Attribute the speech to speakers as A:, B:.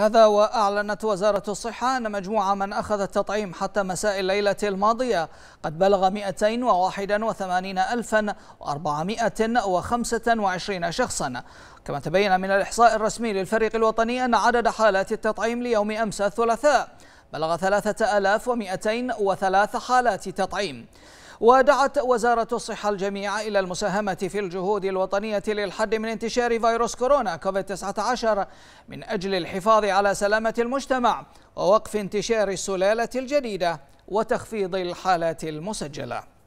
A: هذا وأعلنت وزارة الصحة أن مجموعة من أخذ التطعيم حتى مساء الليلة الماضية قد بلغ 281425 شخصا كما تبين من الإحصاء الرسمي للفريق الوطني أن عدد حالات التطعيم ليوم أمس الثلاثاء بلغ 3203 حالات تطعيم ودعت وزارة الصحة الجميع إلى المساهمة في الجهود الوطنية للحد من انتشار فيروس كورونا كوفيد-19 من أجل الحفاظ على سلامة المجتمع ووقف انتشار السلالة الجديدة وتخفيض الحالات المسجله